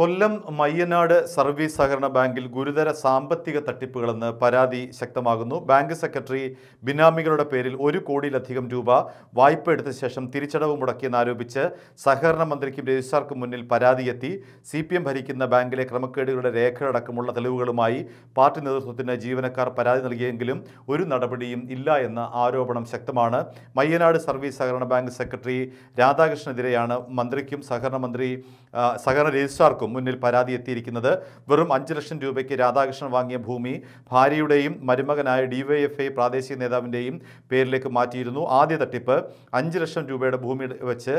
കൊല്ലം Mayyanad service സഹകരണ ബാങ്കിൽ ഗുരുതര സാമ്പത്തിക തട്ടിപ്പുകളെന്ന് പരാതി ശക്തമാകുന്നു ബാങ്ക് സെക്രട്ടറി ബിനാമികളുടെ പേരിൽ ഒരു കോടിയിലധികം രൂപ വായ്പ എടുത്ത ശേഷം തിരിച്ചടവ് മുടക്കിയെന്നാരോപിച്ച് സഹകരണ മന്ത്രിക്കും രജിസ്ട്രാർക്കും മുന്നിൽ പരാതിയെത്തി സി പി എം ഭരിക്കുന്ന ബാങ്കിലെ ക്രമക്കേടുകളുടെ രേഖകളടക്കമുള്ള തെളിവുകളുമായി പാർട്ടി നേതൃത്വത്തിന് ജീവനക്കാർ പരാതി നൽകിയെങ്കിലും ഒരു നടപടിയും ഇല്ല എന്ന ആരോപണം ശക്തമാണ് മയ്യനാട് സർവീസ് സഹകരണ ബാങ്ക് സെക്രട്ടറി രാധാകൃഷ്ണനെതിരെയാണ് മന്ത്രിക്കും സഹകരണ മന്ത്രി സഹകരണ രജിസ്ട്രാർക്കും മുന്നിൽ പരാതി എത്തിയിരിക്കുന്നത് വെറും അഞ്ച് ലക്ഷം രൂപയ്ക്ക് രാധാകൃഷ്ണൻ വാങ്ങിയ ഭൂമി ഭാര്യയുടെയും മരുമകനായ ഡിവൈഎഫ്ഐ പ്രാദേശിക നേതാവിൻ്റെയും പേരിലേക്ക് മാറ്റിയിരുന്നു ആദ്യ തട്ടിപ്പ് അഞ്ച് ലക്ഷം രൂപയുടെ ഭൂമി വെച്ച്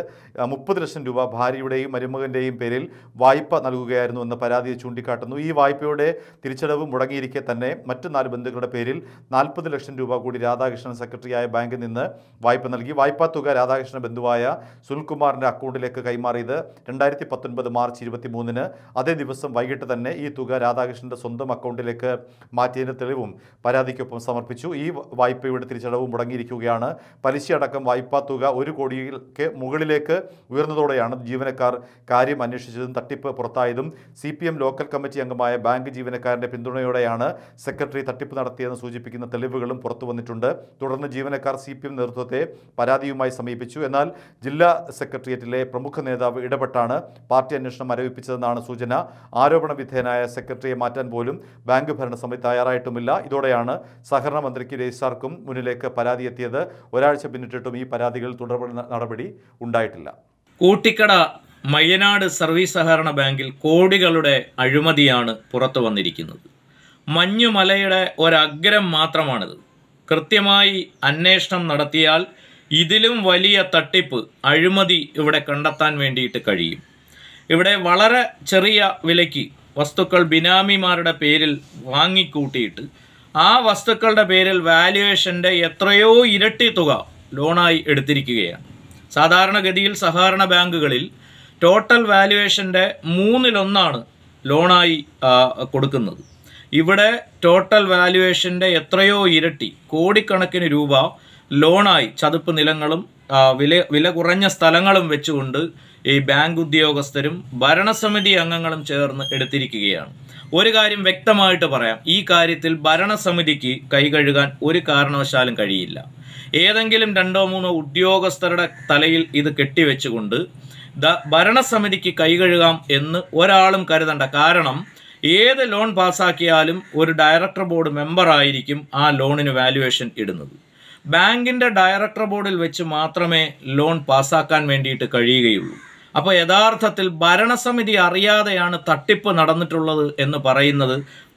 മുപ്പത് ലക്ഷം രൂപ ഭാര്യയുടെയും മരുമകൻ്റെയും പേരിൽ വായ്പ നൽകുകയായിരുന്നു എന്ന പരാതി ചൂണ്ടിക്കാട്ടുന്നു ഈ വായ്പയുടെ തിരിച്ചടവ് മുടങ്ങിയിരിക്കെ തന്നെ മറ്റ് നാല് ബന്ധുക്കളുടെ പേരിൽ നാൽപ്പത് ലക്ഷം രൂപ കൂടി രാധാകൃഷ്ണൻ സെക്രട്ടറിയായ ബാങ്കിൽ നിന്ന് വായ്പ നൽകി വായ്പാ തുക രാധാകൃഷ്ണൻ ബന്ധുവായ സുനിൽകുമാറിൻ്റെ അക്കൗണ്ടിലേക്ക് കൈമാറിയത് രണ്ടായിരത്തി പത്തൊൻപത് മാർച്ച് മൂന്നിന് അതേ ദിവസം വൈകിട്ട് തന്നെ ഈ തുക രാധാകൃഷ്ണൻ്റെ സ്വന്തം അക്കൗണ്ടിലേക്ക് മാറ്റിയതിൻ്റെ തെളിവും പരാതിക്കൊപ്പം സമർപ്പിച്ചു ഈ വായ്പയുടെ തിരിച്ചടവ് മുടങ്ങിയിരിക്കുകയാണ് പലിശയടക്കം വായ്പാ തുക ഒരു കോടിക്ക് മുകളിലേക്ക് ഉയർന്നതോടെയാണ് ജീവനക്കാർ കാര്യം അന്വേഷിച്ചതും തട്ടിപ്പ് പുറത്തായതും സി ലോക്കൽ കമ്മിറ്റി അംഗമായ ബാങ്ക് ജീവനക്കാരൻ്റെ പിന്തുണയോടെയാണ് സെക്രട്ടറി തട്ടിപ്പ് നടത്തിയെന്ന് സൂചിപ്പിക്കുന്ന തെളിവുകളും പുറത്തു വന്നിട്ടുണ്ട് തുടർന്ന് ജീവനക്കാർ സി പി നേതൃത്വത്തെ പരാതിയുമായി സമീപിച്ചു എന്നാൽ ജില്ലാ സെക്രട്ടേറിയറ്റിലെ പ്രമുഖ നേതാവ് ഇടപെട്ടാണ് പാർട്ടി അന്വേഷണം മരവിപ്പിച്ചതെന്ന് നടക്കുമെന്നാണ് സൂചന ആരോപണ വിധേയനായ സെക്രട്ടറിയെ മാറ്റാൻ പോലും ബാങ്ക് ഭരണസമിതി തയ്യാറായിട്ടുമില്ല ഇതോടെയാണ് സഹകരണ മന്ത്രിക്ക് രജിസ്ട്രാർക്കും മുന്നിലേക്ക് പരാതി എത്തിയത് ഒരാഴ്ച പിന്നിട്ടിട്ടും ഈ പരാതികൾ തുടർ നടപടി ഉണ്ടായിട്ടില്ല കൂട്ടിക്കട മയ്യനാട് സർവീസ് സഹകരണ ബാങ്കിൽ കോടികളുടെ അഴിമതിയാണ് പുറത്തു വന്നിരിക്കുന്നത് മഞ്ഞുമലയുടെ ഒരഗ്രം മാത്രമാണിത് കൃത്യമായി അന്വേഷണം നടത്തിയാൽ ഇതിലും വലിയ തട്ടിപ്പ് അഴിമതി ഇവിടെ കണ്ടെത്താൻ വേണ്ടിയിട്ട് കഴിയും ഇവിടെ വളരെ ചെറിയ വിലയ്ക്ക് വസ്തുക്കൾ ബിനാമിമാരുടെ പേരിൽ വാങ്ങിക്കൂട്ടിയിട്ട് ആ വസ്തുക്കളുടെ പേരിൽ വാല്യുവേഷൻ്റെ എത്രയോ ഇരട്ടി തുക ലോണായി എടുത്തിരിക്കുകയാണ് സാധാരണഗതിയിൽ സഹകരണ ബാങ്കുകളിൽ ടോട്ടൽ വാല്യുവേഷൻ്റെ മൂന്നിലൊന്നാണ് ലോണായി കൊടുക്കുന്നത് ഇവിടെ ടോട്ടൽ വാല്യുവേഷൻ്റെ എത്രയോ ഇരട്ടി കോടിക്കണക്കിന് രൂപ ലോണായി ചതുപ്പ് നിലങ്ങളും വില വില കുറഞ്ഞ സ്ഥലങ്ങളും വെച്ചുകൊണ്ട് ഈ ബാങ്ക് ഉദ്യോഗസ്ഥരും ഭരണസമിതി അംഗങ്ങളും ചേർന്ന് എടുത്തിരിക്കുകയാണ് ഒരു കാര്യം വ്യക്തമായിട്ട് പറയാം ഈ കാര്യത്തിൽ ഭരണസമിതിക്ക് കൈകഴുകാൻ ഒരു കാരണവശാലും കഴിയില്ല ഏതെങ്കിലും രണ്ടോ മൂന്നോ ഉദ്യോഗസ്ഥരുടെ തലയിൽ ഇത് കെട്ടിവെച്ചുകൊണ്ട് ദ ഭരണസമിതിക്ക് കൈകഴുകാം എന്ന് ഒരാളും കരുതണ്ട കാരണം ഏത് ലോൺ പാസ്സാക്കിയാലും ഒരു ഡയറക്ടർ ബോർഡ് മെമ്പറായിരിക്കും ആ ലോണിന് വാല്യുവേഷൻ ഇടുന്നത് ബാങ്കിൻ്റെ ഡയറക്ടർ ബോർഡിൽ വെച്ച് മാത്രമേ ലോൺ പാസ്സാക്കാൻ വേണ്ടിയിട്ട് കഴിയുകയുള്ളൂ അപ്പോൾ യഥാർത്ഥത്തിൽ ഭരണസമിതി അറിയാതെയാണ് തട്ടിപ്പ് നടന്നിട്ടുള്ളത് എന്ന് പറയുന്നത്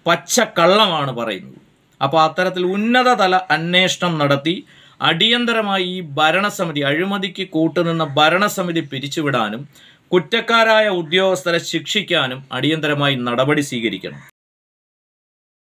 പച്ചക്കള്ളമാണ് പറയുന്നത് അപ്പോൾ അത്തരത്തിൽ ഉന്നതതല അന്വേഷണം നടത്തി അടിയന്തരമായി ഈ ഭരണസമിതി അഴിമതിക്ക് കൂട്ടുനിന്ന ഭരണസമിതി പിരിച്ചുവിടാനും കുറ്റക്കാരായ ഉദ്യോഗസ്ഥരെ ശിക്ഷിക്കാനും അടിയന്തരമായി നടപടി സ്വീകരിക്കണം